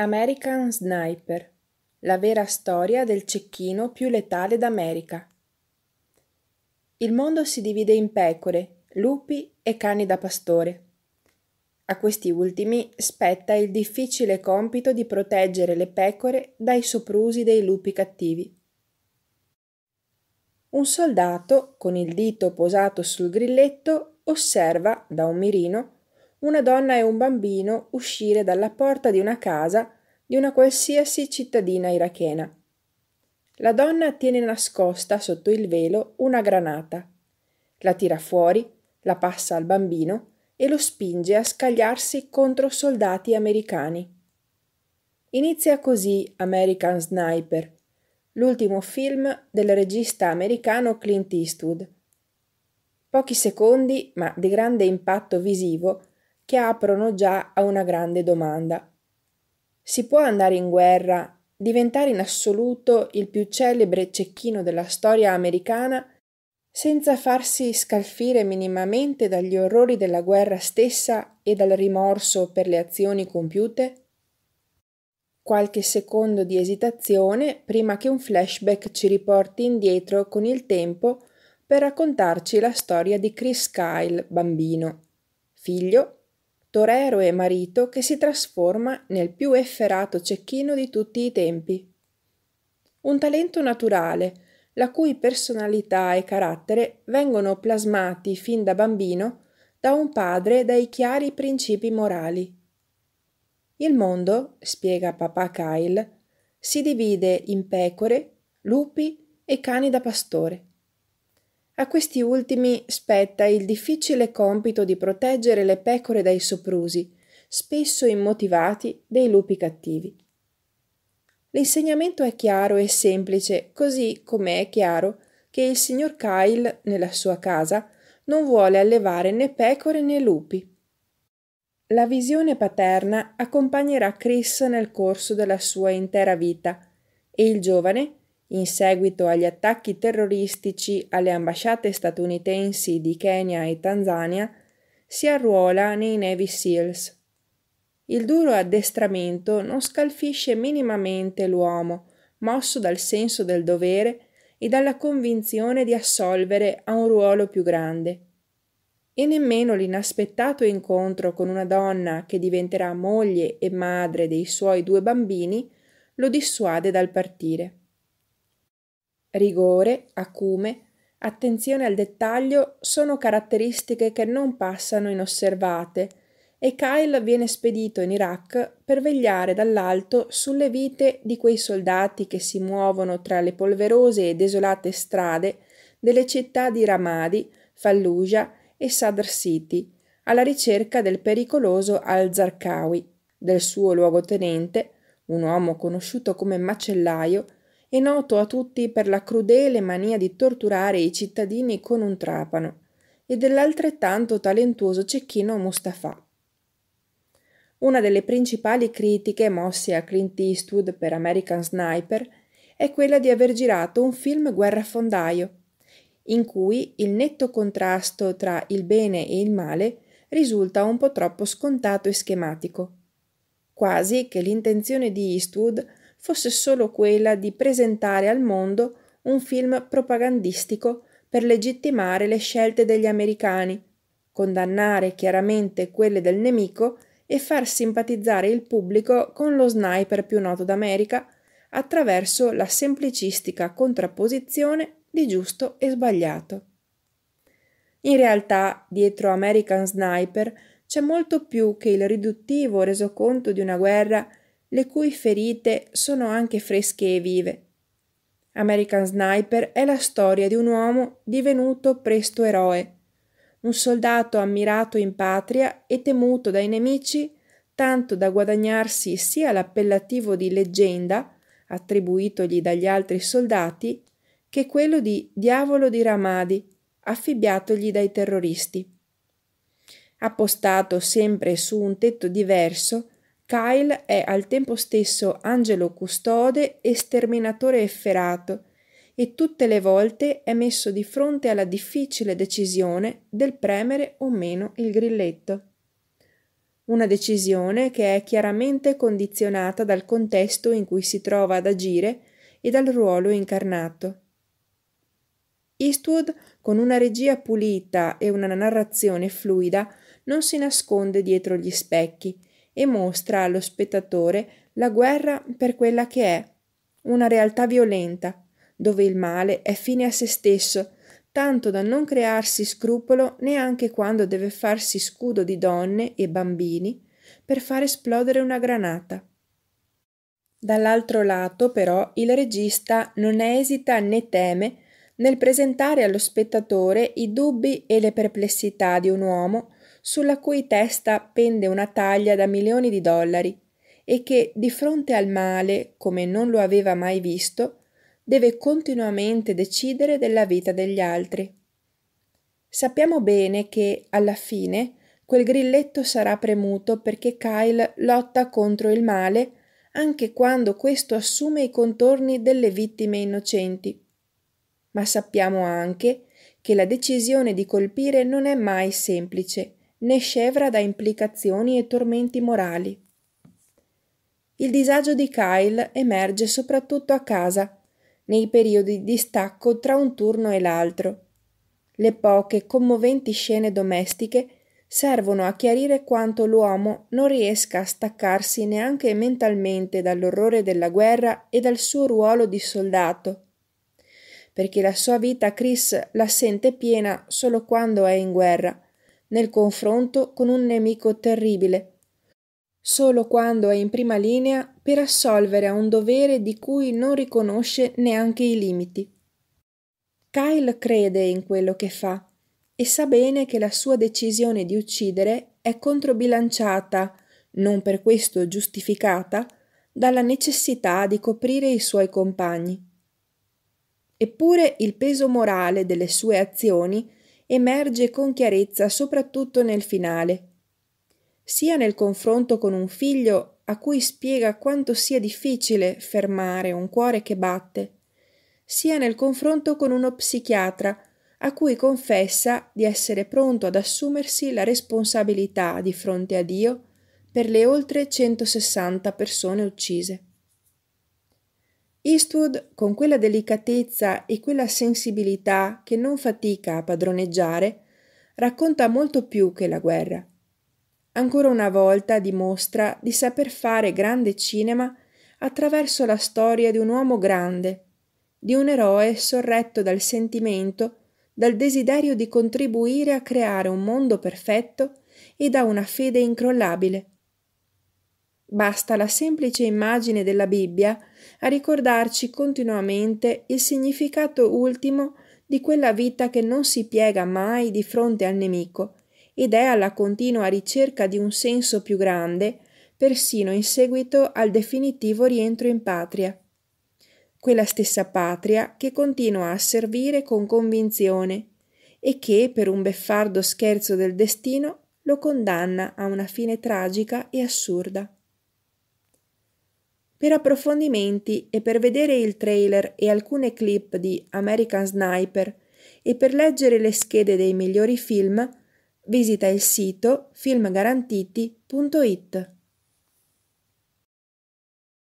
American Sniper, la vera storia del cecchino più letale d'America. Il mondo si divide in pecore, lupi e cani da pastore. A questi ultimi spetta il difficile compito di proteggere le pecore dai soprusi dei lupi cattivi. Un soldato, con il dito posato sul grilletto, osserva da un mirino una donna e un bambino uscire dalla porta di una casa di una qualsiasi cittadina irachena. La donna tiene nascosta sotto il velo una granata. La tira fuori, la passa al bambino e lo spinge a scagliarsi contro soldati americani. Inizia così American Sniper, l'ultimo film del regista americano Clint Eastwood. Pochi secondi, ma di grande impatto visivo, che aprono già a una grande domanda. Si può andare in guerra, diventare in assoluto il più celebre cecchino della storia americana, senza farsi scalfire minimamente dagli orrori della guerra stessa e dal rimorso per le azioni compiute? Qualche secondo di esitazione prima che un flashback ci riporti indietro con il tempo per raccontarci la storia di Chris Kyle, bambino, figlio torero e marito che si trasforma nel più efferato cecchino di tutti i tempi. Un talento naturale, la cui personalità e carattere vengono plasmati fin da bambino da un padre dai chiari principi morali. Il mondo, spiega papà Kyle, si divide in pecore, lupi e cani da pastore. A questi ultimi spetta il difficile compito di proteggere le pecore dai soprusi, spesso immotivati, dei lupi cattivi. L'insegnamento è chiaro e semplice, così come è chiaro che il signor Kyle, nella sua casa, non vuole allevare né pecore né lupi. La visione paterna accompagnerà Chris nel corso della sua intera vita e il giovane in seguito agli attacchi terroristici alle ambasciate statunitensi di Kenya e Tanzania, si arruola nei Navy SEALs. Il duro addestramento non scalfisce minimamente l'uomo, mosso dal senso del dovere e dalla convinzione di assolvere a un ruolo più grande. E nemmeno l'inaspettato incontro con una donna che diventerà moglie e madre dei suoi due bambini lo dissuade dal partire. Rigore, acume, attenzione al dettaglio sono caratteristiche che non passano inosservate e Kyle viene spedito in Iraq per vegliare dall'alto sulle vite di quei soldati che si muovono tra le polverose e desolate strade delle città di Ramadi, Fallujah e Sadr City, alla ricerca del pericoloso al-Zarqawi, del suo luogotenente, un uomo conosciuto come macellaio, è noto a tutti per la crudele mania di torturare i cittadini con un trapano, e dell'altrettanto talentuoso cecchino Mustafà. Una delle principali critiche mosse a Clint Eastwood per American Sniper è quella di aver girato un film guerrafondaio, in cui il netto contrasto tra il bene e il male risulta un po' troppo scontato e schematico. Quasi che l'intenzione di Eastwood fosse solo quella di presentare al mondo un film propagandistico per legittimare le scelte degli americani, condannare chiaramente quelle del nemico e far simpatizzare il pubblico con lo sniper più noto d'America attraverso la semplicistica contrapposizione di giusto e sbagliato. In realtà, dietro American Sniper c'è molto più che il riduttivo resoconto di una guerra le cui ferite sono anche fresche e vive. American Sniper è la storia di un uomo divenuto presto eroe, un soldato ammirato in patria e temuto dai nemici tanto da guadagnarsi sia l'appellativo di leggenda attribuitogli dagli altri soldati che quello di diavolo di Ramadi affibbiatogli dai terroristi. Appostato sempre su un tetto diverso, Kyle è al tempo stesso angelo custode e sterminatore efferato, e tutte le volte è messo di fronte alla difficile decisione del premere o meno il grilletto. Una decisione che è chiaramente condizionata dal contesto in cui si trova ad agire e dal ruolo incarnato. Eastwood, con una regia pulita e una narrazione fluida, non si nasconde dietro gli specchi e mostra allo spettatore la guerra per quella che è, una realtà violenta, dove il male è fine a se stesso, tanto da non crearsi scrupolo neanche quando deve farsi scudo di donne e bambini per far esplodere una granata. Dall'altro lato, però, il regista non esita né teme nel presentare allo spettatore i dubbi e le perplessità di un uomo sulla cui testa pende una taglia da milioni di dollari e che, di fronte al male, come non lo aveva mai visto, deve continuamente decidere della vita degli altri. Sappiamo bene che, alla fine, quel grilletto sarà premuto perché Kyle lotta contro il male anche quando questo assume i contorni delle vittime innocenti. Ma sappiamo anche che la decisione di colpire non è mai semplice né scevra da implicazioni e tormenti morali. Il disagio di Kyle emerge soprattutto a casa, nei periodi di stacco tra un turno e l'altro. Le poche commoventi scene domestiche servono a chiarire quanto l'uomo non riesca a staccarsi neanche mentalmente dall'orrore della guerra e dal suo ruolo di soldato, perché la sua vita Chris la sente piena solo quando è in guerra nel confronto con un nemico terribile. Solo quando è in prima linea per assolvere a un dovere di cui non riconosce neanche i limiti. Kyle crede in quello che fa e sa bene che la sua decisione di uccidere è controbilanciata, non per questo giustificata, dalla necessità di coprire i suoi compagni. Eppure il peso morale delle sue azioni emerge con chiarezza soprattutto nel finale, sia nel confronto con un figlio a cui spiega quanto sia difficile fermare un cuore che batte, sia nel confronto con uno psichiatra a cui confessa di essere pronto ad assumersi la responsabilità di fronte a Dio per le oltre 160 persone uccise. Eastwood, con quella delicatezza e quella sensibilità che non fatica a padroneggiare, racconta molto più che la guerra. Ancora una volta dimostra di saper fare grande cinema attraverso la storia di un uomo grande, di un eroe sorretto dal sentimento, dal desiderio di contribuire a creare un mondo perfetto e da una fede incrollabile. Basta la semplice immagine della Bibbia a ricordarci continuamente il significato ultimo di quella vita che non si piega mai di fronte al nemico ed è alla continua ricerca di un senso più grande, persino in seguito al definitivo rientro in patria. Quella stessa patria che continua a servire con convinzione e che, per un beffardo scherzo del destino, lo condanna a una fine tragica e assurda. Per approfondimenti e per vedere il trailer e alcune clip di American Sniper e per leggere le schede dei migliori film, visita il sito filmgarantiti.it.